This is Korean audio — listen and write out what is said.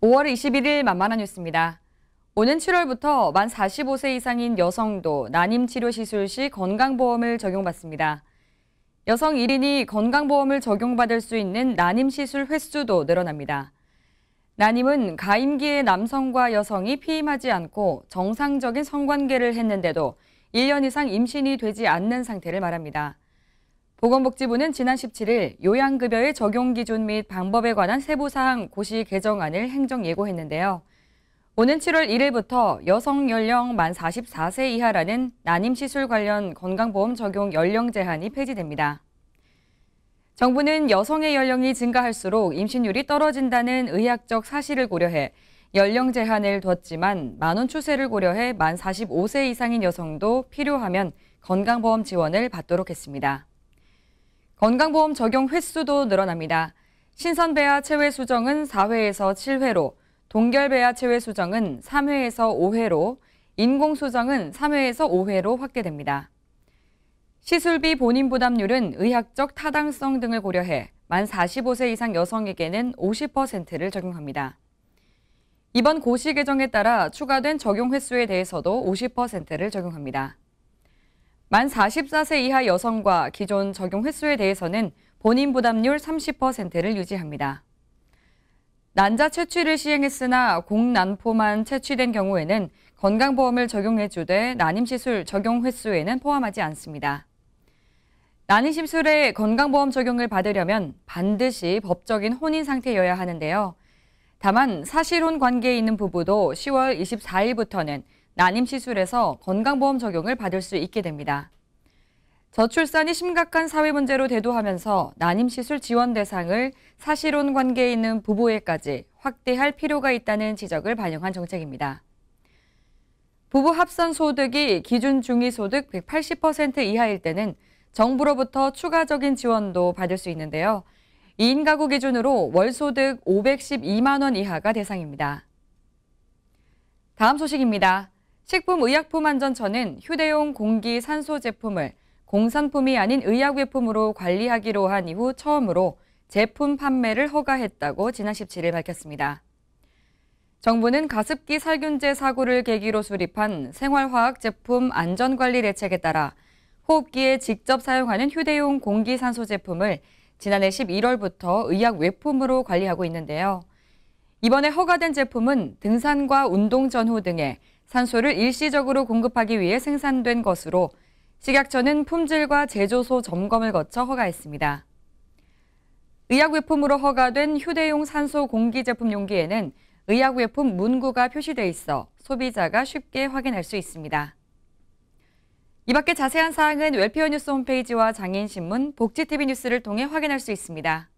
5월 21일 만만한 뉴스입니다. 오는 7월부터 만 45세 이상인 여성도 난임치료 시술 시 건강보험을 적용받습니다. 여성 1인이 건강보험을 적용받을 수 있는 난임시술 횟수도 늘어납니다. 난임은 가임기에 남성과 여성이 피임하지 않고 정상적인 성관계를 했는데도 1년 이상 임신이 되지 않는 상태를 말합니다. 보건복지부는 지난 17일 요양급여의 적용 기준 및 방법에 관한 세부사항 고시 개정안을 행정 예고했는데요. 오는 7월 1일부터 여성 연령 만 44세 이하라는 난임시술 관련 건강보험 적용 연령 제한이 폐지됩니다. 정부는 여성의 연령이 증가할수록 임신율이 떨어진다는 의학적 사실을 고려해 연령 제한을 뒀지만 만원 추세를 고려해 만 45세 이상인 여성도 필요하면 건강보험 지원을 받도록 했습니다. 건강보험 적용 횟수도 늘어납니다. 신선배아 체외 수정은 4회에서 7회로, 동결배아 체외 수정은 3회에서 5회로, 인공수정은 3회에서 5회로 확대됩니다. 시술비 본인 부담률은 의학적 타당성 등을 고려해 만 45세 이상 여성에게는 50%를 적용합니다. 이번 고시 개정에 따라 추가된 적용 횟수에 대해서도 50%를 적용합니다. 만 44세 이하 여성과 기존 적용 횟수에 대해서는 본인 부담률 30%를 유지합니다. 난자 채취를 시행했으나 공난포만 채취된 경우에는 건강보험을 적용해 주되 난임시술 적용 횟수에는 포함하지 않습니다. 난임시술의 건강보험 적용을 받으려면 반드시 법적인 혼인 상태여야 하는데요. 다만 사실혼 관계에 있는 부부도 10월 24일부터는 난임 시술에서 건강보험 적용을 받을 수 있게 됩니다. 저출산이 심각한 사회 문제로 대두하면서 난임 시술 지원 대상을 사실혼 관계에 있는 부부에까지 확대할 필요가 있다는 지적을 반영한 정책입니다. 부부 합산 소득이 기준 중위 소득 180% 이하일 때는 정부로부터 추가적인 지원도 받을 수 있는데요. 2인 가구 기준으로 월 소득 512만 원 이하가 대상입니다. 다음 소식입니다. 식품의약품안전처는 휴대용 공기 산소 제품을 공산품이 아닌 의약외품으로 관리하기로 한 이후 처음으로 제품 판매를 허가했다고 지난 17일 밝혔습니다. 정부는 가습기 살균제 사고를 계기로 수립한 생활화학 제품 안전관리 대책에 따라 호흡기에 직접 사용하는 휴대용 공기산소 제품을 지난해 11월부터 의약 외품으로 관리하고 있는데요. 이번에 허가된 제품은 등산과 운동 전후 등에 산소를 일시적으로 공급하기 위해 생산된 것으로 식약처는 품질과 제조소 점검을 거쳐 허가했습니다. 의약외품으로 허가된 휴대용 산소 공기 제품 용기에는 의약외품 문구가 표시돼 있어 소비자가 쉽게 확인할 수 있습니다. 이 밖의 자세한 사항은 웰페어 뉴스 홈페이지와 장인신문 복지TV 뉴스를 통해 확인할 수 있습니다.